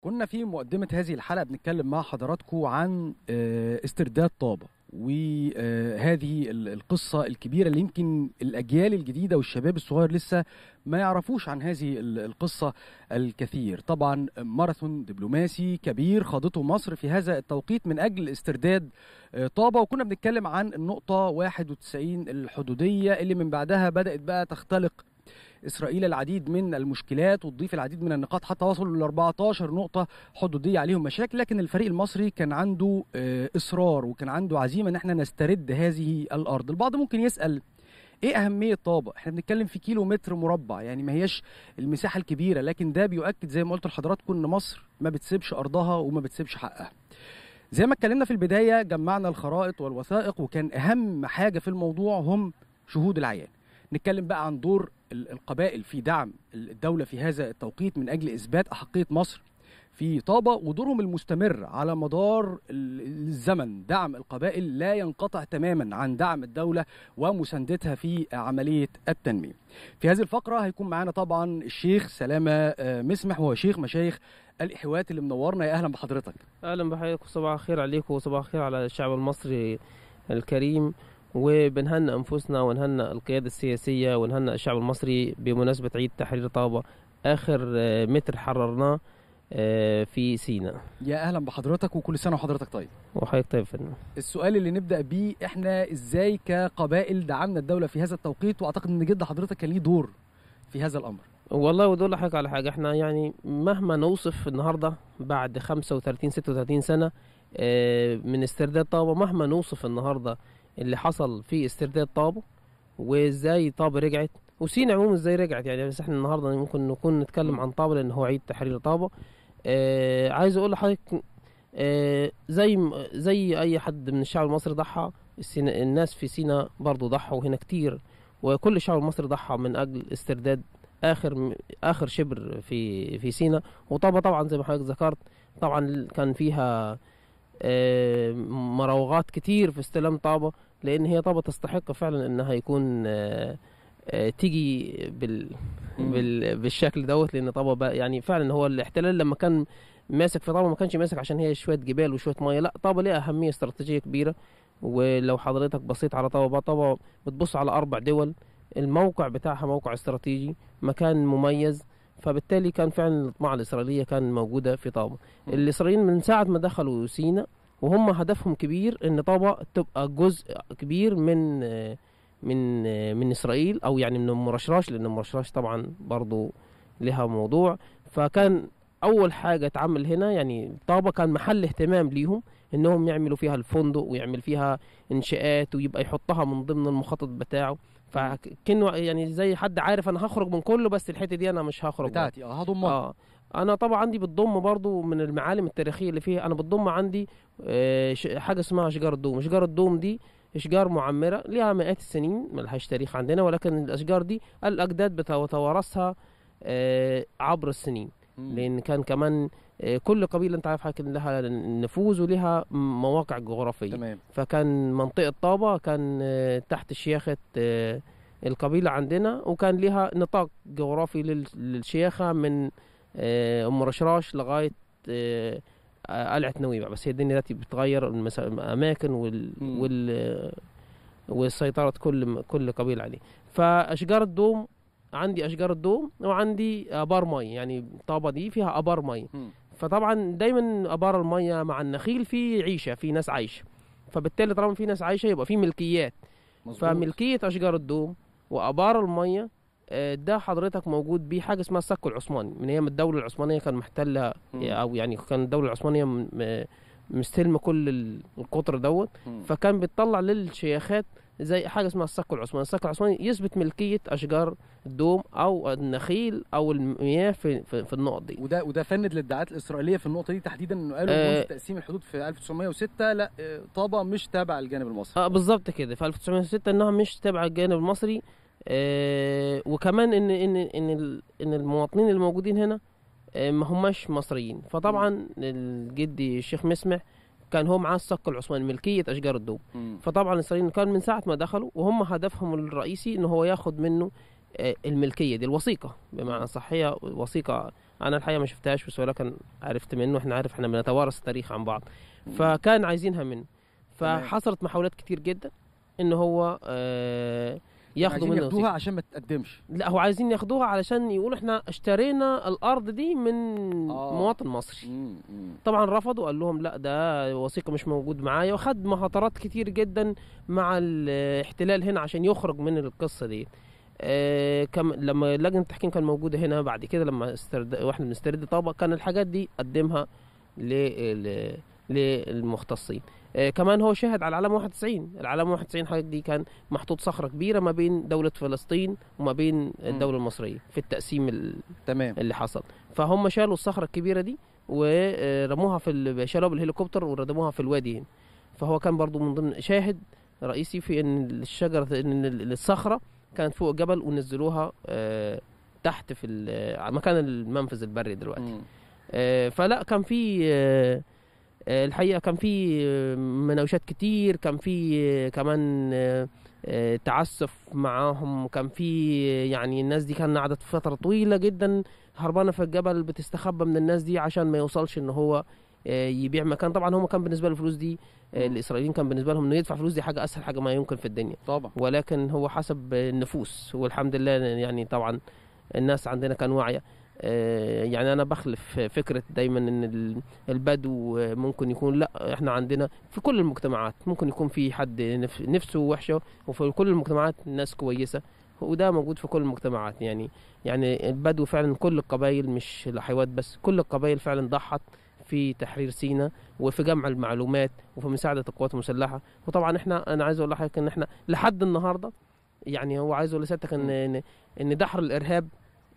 كنا في مقدمة هذه الحلقة بنتكلم مع حضراتكم عن آه، استرداد طابة وهذه آه، القصة الكبيرة اللي يمكن الأجيال الجديدة والشباب الصغير لسه ما يعرفوش عن هذه القصة الكثير طبعا ماراثون دبلوماسي كبير خاضته مصر في هذا التوقيت من أجل استرداد آه، طابة وكنا بنتكلم عن النقطة 91 الحدودية اللي من بعدها بدأت بقى تختلق اسرائيل العديد من المشكلات وتضيف العديد من النقاط حتى وصلوا ل 14 نقطه حدوديه عليهم مشاكل لكن الفريق المصري كان عنده آه، اصرار وكان عنده عزيمه ان احنا نسترد هذه الارض البعض ممكن يسال ايه اهميه طابق احنا بنتكلم في كيلو متر مربع يعني ما هياش المساحه الكبيره لكن ده بيؤكد زي ما قلت لحضراتكم ان مصر ما بتسيبش ارضها وما بتسيبش حقها زي ما اتكلمنا في البدايه جمعنا الخرائط والوثائق وكان اهم حاجه في الموضوع هم شهود العيان نتكلم بقى عن دور القبائل في دعم الدولة في هذا التوقيت من أجل إثبات أحقية مصر في طابة ودورهم المستمر على مدار الزمن دعم القبائل لا ينقطع تماما عن دعم الدولة ومساندتها في عملية التنمية في هذه الفقرة هيكون معانا طبعا الشيخ سلامة آه، مسمح وهو شيخ مشايخ الإحوات اللي منورنا يا أهلا بحضرتك أهلا بحضرتك وصباح الخير عليك وصباح الخير على الشعب المصري الكريم وبنهنئ أنفسنا ونهنئ القيادة السياسية ونهنئ الشعب المصري بمناسبة عيد تحرير طابة آخر آه، متر حررناه آه، في سينا يا اهلا بحضرتك وكل سنه وحضرتك طيب وحضرتك طيب فندم السؤال اللي نبدا بيه احنا ازاي كقبائل دعمنا الدوله في هذا التوقيت واعتقد ان جد حضرتك كان ليه دور في هذا الامر والله ودول حضرتك على حاجه احنا يعني مهما نوصف النهارده بعد 35 36 سنه آه، من استرداد طابه مهما نوصف النهارده اللي حصل في استرداد طابو وازاي طابة رجعت وسين عموما ازاي رجعت يعني بس احنا النهارده ممكن نكون نتكلم عن طابة لان هو عيد تحرير طابة آه عايز اقول لحضرتك آه زي زي اي حد من الشعب المصري ضحى الناس في سينا برضو ضحوا هنا كتير وكل الشعب المصري ضحى من اجل استرداد اخر اخر شبر في في سينا وطابة طبعا زي ما حضرتك ذكرت طبعا كان فيها آه مراوغات كتير في استلام طابة لان هي طبعا تستحق فعلا انها يكون آه، آه، تيجي بال بال... بالشكل دوت لان طبعا يعني فعلا هو الاحتلال لما كان ماسك في طابه ما كانش ماسك عشان هي شويه جبال وشويه ميه لا طابه ليها اهميه استراتيجيه كبيره ولو حضرتك بصيت على طابه طابه بتبص على اربع دول الموقع بتاعها موقع استراتيجي مكان مميز فبالتالي كان فعلا الاطماع الاسرائيليه كان موجوده في طابه الاسرائيليين من ساعه ما دخلوا سينا وهم هدفهم كبير ان طابا تبقى جزء كبير من من من اسرائيل او يعني من مرشراش لان مرشراش طبعا برضو لها موضوع فكان اول حاجه اتعمل هنا يعني طابا كان محل اهتمام ليهم انهم يعملوا فيها الفندق ويعمل فيها انشاءات ويبقى يحطها من ضمن المخطط بتاعه فكنه يعني زي حد عارف انا هخرج من كله بس الحته دي انا مش هخرج بتاعتي اه هضمها اه انا طبعا عندي بتضم برضو من المعالم التاريخيه اللي فيها انا بتضم عندي آه، حاجه اسمها اشجار الدوم اشجار الدوم دي اشجار معمره ليها مئات السنين ملهاش تاريخ عندنا ولكن الاشجار دي الاجداد بتوارثها آه، عبر السنين لان كان كمان آه، كل قبيله انت عارف حضرتك لها نفوذ ولها مواقع جغرافيه تمام. فكان منطقه طابه كان تحت شيخه القبيله عندنا وكان لها نطاق جغرافي للشيخه من آه، ام رشراش لغايه آه، قلعه نويبع بس هي الدنيا دلوقتي بتغير الاماكن وال, وال وسيطره كل كل قبيله عليه فاشجار الدوم عندي اشجار الدوم وعندي ابار مي يعني الطابه دي فيها ابار مي فطبعا دايما ابار الميه مع النخيل في عيشه في ناس عايشه فبالتالي طالما في ناس عايشه يبقى في ملكيات مزبوط. فملكيه اشجار الدوم وابار الميه ده حضرتك موجود بيه حاجه اسمها السك العثماني من ايام الدوله العثمانيه كان محتلها او يعني كان الدوله العثمانيه مستلم كل القطر دوت فكان بيطلع للشيخات زي حاجه اسمها السك العثماني السك العثماني يثبت ملكيه اشجار الدوم او النخيل او المياه في في, النقط دي وده وده فند للادعاءات الاسرائيليه في النقطه دي تحديدا انه قالوا آه تقسيم الحدود في 1906 لا آه، طابا مش تابع الجانب المصري اه بالظبط كده في 1906 انها مش تابعه الجانب المصري آه، وكمان ان ان ان ان المواطنين الموجودين هنا آه، ما هماش مصريين فطبعا الجدي الشيخ مسمع كان هو معاه الصك العثماني ملكيه اشجار الدوب فطبعا الاسرائيليين كان من ساعه ما دخلوا وهم هدفهم الرئيسي ان هو ياخد منه آه، الملكيه دي الوثيقه بمعنى صحيه وثيقه انا الحقيقه ما شفتهاش بس ولكن عرفت منه احنا عارف احنا بنتوارث التاريخ عن بعض فكان عايزينها منه فحصلت محاولات كتير جدا ان هو آه ياخدوا منه ياخدوها عشان ما تتقدمش لا هو عايزين ياخدوها علشان يقولوا احنا اشترينا الارض دي من آه. مواطن مصري مم. مم. طبعا رفضوا قال لهم لا ده وثيقه مش موجود معايا وخد مهاترات كتير جدا مع الاحتلال هنا عشان يخرج من القصه دي آه كم لما لجنه التحكيم كان موجوده هنا بعد كده لما استرد واحنا بنسترد طابق كان الحاجات دي قدمها للمختصين آه، كمان هو شهد على العلم 91 العلم 91 حضرتك دي كان محطوط صخره كبيره ما بين دوله فلسطين وما بين الدوله المصريه في التقسيم تمام اللي حصل فهم شالوا الصخره الكبيره دي ورموها في شالوها بالهليكوبتر وردموها في الوادي هنا فهو كان برضو من ضمن شاهد رئيسي في ان الشجره ان الصخره كانت فوق جبل ونزلوها آه، تحت في مكان المنفذ البري دلوقتي آه، فلا كان في الحقيقه كان في مناوشات كتير كان في كمان آه، تعسف معاهم كان في يعني الناس دي كان قعدت فتره طويله جدا هربانه في الجبل بتستخبى من الناس دي عشان ما يوصلش ان هو آه، يبيع مكان طبعا هم كان بالنسبه له الفلوس دي آه، الاسرائيليين كان بالنسبه لهم انه يدفع فلوس دي حاجه اسهل حاجه ما يمكن في الدنيا طبعا ولكن هو حسب النفوس والحمد لله يعني طبعا الناس عندنا كان واعيه آه، يعني انا بخلف فكره دايما ان البدو ممكن يكون لا احنا عندنا في كل المجتمعات ممكن يكون في حد نفسه وحشه وفي كل المجتمعات ناس كويسه وده موجود في كل المجتمعات يعني يعني البدو فعلا كل القبائل مش الحيوات بس كل القبائل فعلا ضحت في تحرير سينا وفي جمع المعلومات وفي مساعده القوات المسلحه وطبعا احنا انا عايز اقول لحضرتك ان احنا لحد النهارده يعني هو عايز اقول لسيادتك ان ان دحر الارهاب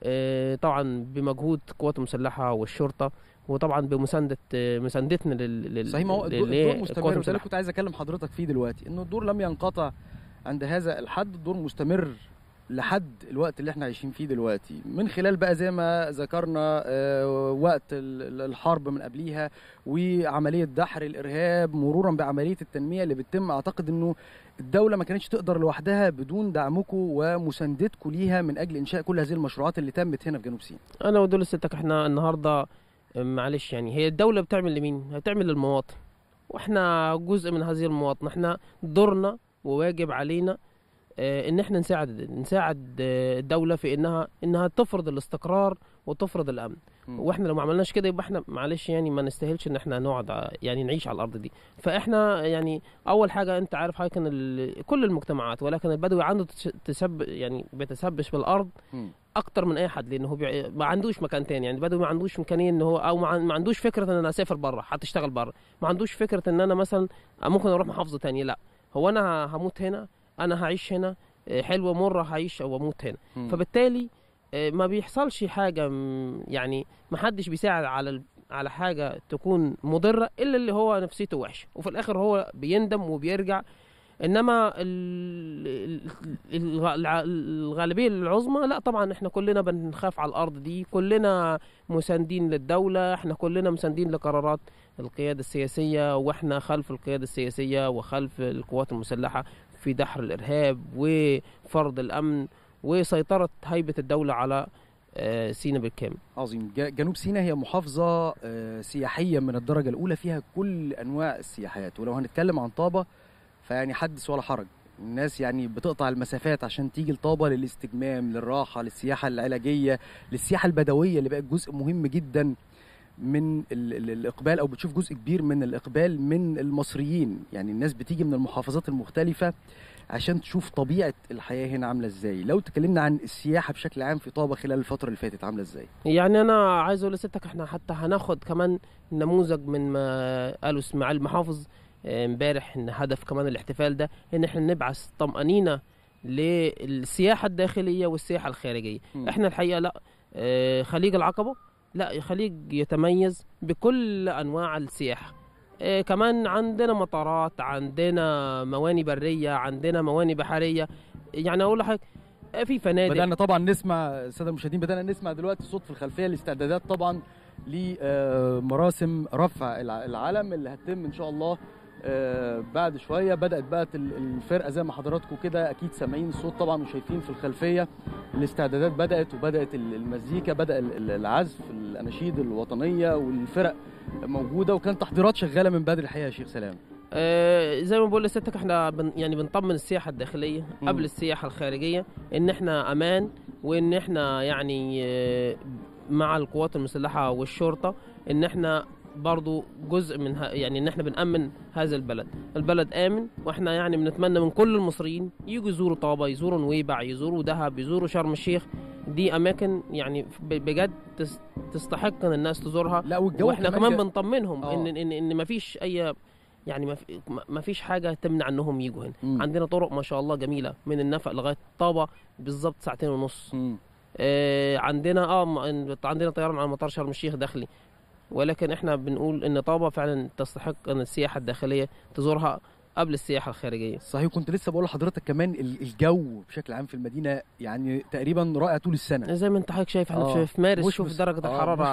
آه، طبعا بمجهود القوات المسلحه والشرطه وطبعا بمسانده آه، مساندتنا لل صحيح ما هو الدور مستمر كنت عايز اكلم حضرتك فيه دلوقتي انه الدور لم ينقطع عند هذا الحد الدور مستمر لحد الوقت اللي احنا عايشين فيه دلوقتي من خلال بقى زي ما ذكرنا آه، وقت الحرب من قبليها وعمليه دحر الارهاب مرورا بعمليه التنميه اللي بتتم اعتقد انه الدوله ما كانتش تقدر لوحدها بدون دعمكم ومساندتكم ليها من اجل انشاء كل هذه المشروعات اللي تمت هنا في جنوب سيناء انا ودول ستك احنا النهارده آه، معلش يعني هي الدوله بتعمل لمين بتعمل للمواطن واحنا جزء من هذه المواطنه احنا دورنا وواجب علينا آه، ان احنا نساعد نساعد آه، الدوله في انها انها تفرض الاستقرار وتفرض الامن واحنا لو ما عملناش كده يبقى احنا معلش يعني ما نستاهلش ان احنا نقعد آه، يعني نعيش على الارض دي فاحنا يعني اول حاجه انت عارف حضرتك ان كل المجتمعات ولكن البدوي عنده تسب يعني بيتسبش بالارض اكتر من اي حد لان هو بيع... ما عندوش مكان تاني يعني البدوي ما عندوش امكانيه ان هو او ما عندوش فكره ان انا اسافر بره هتشتغل بره ما عندوش فكره ان انا مثلا ممكن اروح محافظه تانية لا هو انا هموت هنا انا هعيش هنا آه، حلوه مره هعيش او اموت هنا مم. فبالتالي آه، ما بيحصلش حاجه يعني ما حدش بيساعد على على حاجه تكون مضره الا اللي هو نفسيته وحشه وفي الاخر هو بيندم وبيرجع انما الغالبيه العظمى لا طبعا احنا كلنا بنخاف على الارض دي كلنا مساندين للدوله احنا كلنا مساندين لقرارات القياده السياسيه واحنا خلف القياده السياسيه وخلف القوات المسلحه في دحر الإرهاب وفرض الأمن وسيطرة هيبة الدولة على آه، سينا بالكامل عظيم جنوب سينا هي محافظة آه، سياحية من الدرجة الأولى فيها كل أنواع السياحات ولو هنتكلم عن طابة فيعني حدث ولا حرج الناس يعني بتقطع المسافات عشان تيجي لطابة للاستجمام للراحة للسياحة العلاجية للسياحة البدوية اللي بقت جزء مهم جدا من الاقبال او بتشوف جزء كبير من الاقبال من المصريين يعني الناس بتيجي من المحافظات المختلفه عشان تشوف طبيعه الحياه هنا عامله ازاي لو تكلمنا عن السياحه بشكل عام في طابه خلال الفتره اللي فاتت عامله ازاي يعني انا عايز اقول لستك احنا حتى هناخد كمان نموذج من ما قاله اسماعيل المحافظ آه، امبارح ان هدف كمان الاحتفال ده ان احنا نبعث طمانينه للسياحه الداخليه والسياحه الخارجيه م. احنا الحقيقه لا آه، خليج العقبه لا خليج يتميز بكل أنواع السياحة إيه كمان عندنا مطارات عندنا مواني برية عندنا مواني بحرية يعني أقول لحضرتك إيه، في فنادق بدأنا طبعا نسمع السادة المشاهدين بدأنا نسمع دلوقتي صوت في الخلفية الاستعدادات طبعا لمراسم آه، رفع العلم اللي هتتم إن شاء الله آه، بعد شويه بدات بقى الفرقه زي ما حضراتكم كده اكيد سامعين الصوت طبعا وشايفين في الخلفيه الاستعدادات بدات وبدات المزيكا بدا العزف الاناشيد الوطنيه والفرق موجوده وكان تحضيرات شغاله من بدري الحقيقه يا شيخ سلام آه زي ما بقول لسيادتك احنا بن يعني بنطمن السياحه الداخليه قبل السياحه الخارجيه ان احنا امان وان احنا يعني آه مع القوات المسلحه والشرطه ان احنا برضو جزء من يعني ان احنا بنامن هذا البلد البلد امن واحنا يعني بنتمنى من كل المصريين يجوا يزوروا طابا يزوروا نويبع يزوروا دهب يزوروا شرم الشيخ دي اماكن يعني بجد تستحق ان الناس تزورها لا والجو واحنا كمان بنطمنهم آه. إن, ان ان ان مفيش اي يعني ما فيش حاجه تمنع انهم يجوا هنا م. عندنا طرق ما شاء الله جميله من النفق لغايه طابا بالظبط ساعتين ونص م. آه عندنا اه عندنا طيران على مطار شرم الشيخ داخلي ولكن احنا بنقول ان طابة فعلا تستحق ان السياحة الداخلية تزورها قبل السياحة الخارجية صحيح كنت لسه بقول لحضرتك كمان الجو بشكل عام في المدينة يعني تقريبا رائع طول السنة زي ما انت حضرتك شايف احنا آه. في مارس شوف درجة آه الحرارة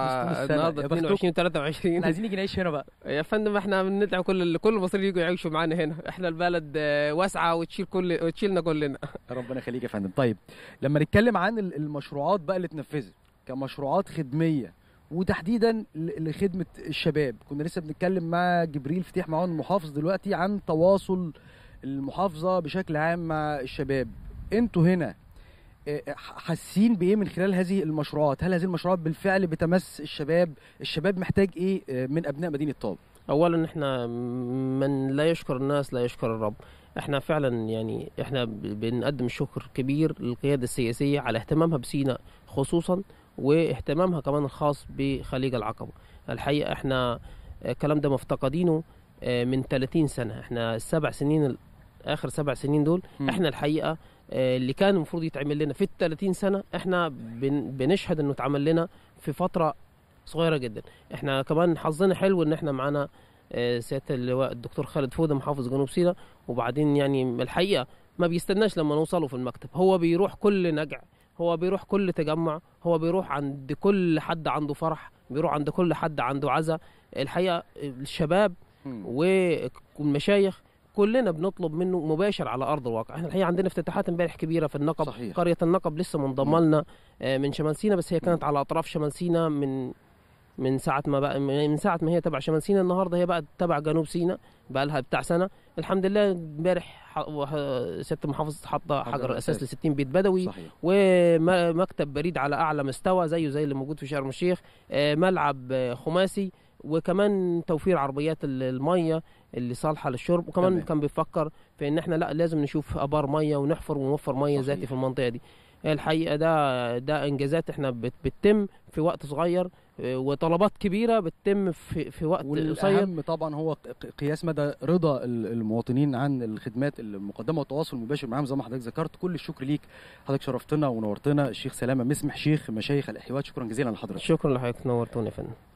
النهارده 22 23 عايزين نيجي نعيش هنا بقى يا فندم احنا بنطلع كل كل المصريين يجوا يعيشوا معانا هنا احنا البلد آه، واسعة وتشيل كل وتشيلنا كلنا ربنا يخليك يا فندم طيب لما نتكلم عن المشروعات بقى اللي اتنفذت كمشروعات خدمية وتحديدا لخدمه الشباب كنا لسه بنتكلم مع جبريل فتيح معون المحافظ دلوقتي عن تواصل المحافظه بشكل عام مع الشباب انتوا هنا آه، حاسين بايه من خلال هذه المشروعات هل هذه المشروعات بالفعل بتمس الشباب الشباب محتاج ايه آه، من ابناء مدينه طاب اولا احنا من لا يشكر الناس لا يشكر الرب احنا فعلا يعني احنا بنقدم شكر كبير للقياده السياسيه على اهتمامها بسيناء خصوصا واهتمامها كمان الخاص بخليج العقبة الحقيقة احنا الكلام ده مفتقدينه آه، من 30 سنة احنا السبع سنين اخر سبع سنين دول م. احنا الحقيقة آه، اللي كان المفروض يتعمل لنا في ال 30 سنة احنا بنشهد انه اتعمل لنا في فترة صغيرة جدا احنا كمان حظنا حلو ان احنا معانا آه، سياده اللواء الدكتور خالد فوده محافظ جنوب سيناء وبعدين يعني الحقيقه ما بيستناش لما نوصله في المكتب هو بيروح كل نجع هو بيروح كل تجمع هو بيروح عند كل حد عنده فرح بيروح عند كل حد عنده عزا الحقيقه الشباب والمشايخ كلنا بنطلب منه مباشر على ارض الواقع احنا الحقيقه عندنا افتتاحات امبارح كبيره في النقب صحيح. قريه النقب لسه منضمه لنا آه، من شمال سينا بس هي كانت على اطراف شمال سينا من من ساعه ما بقى يعني من ساعه ما هي تبع شمال سينا النهارده هي بقى تبع جنوب سينا بقى لها بتاع سنه الحمد لله امبارح ست محافظه حاطة حجر الاساس ل 60 بيت بدوي صحيح. ومكتب بريد على اعلى مستوى زيه زي اللي موجود في شرم الشيخ آه، ملعب آه، خماسي وكمان توفير عربيات الميه اللي صالحه للشرب وكمان تمام. كان بيفكر في ان احنا لا لازم نشوف ابار ميه ونحفر ونوفر ميه ذاتي في المنطقه دي الحقيقه ده ده انجازات احنا بتتم في وقت صغير آه، وطلبات كبيره بتتم في, في وقت قصير والاهم طبعا هو قياس مدى رضا المواطنين عن الخدمات المقدمه والتواصل المباشر معاهم زي ما حضرتك ذكرت كل الشكر ليك حضرتك شرفتنا ونورتنا الشيخ سلامه مسمح شيخ مشايخ الاحيوات شكرا جزيلا لحضرتك شكرا لحضرتك نورتونا يا فندم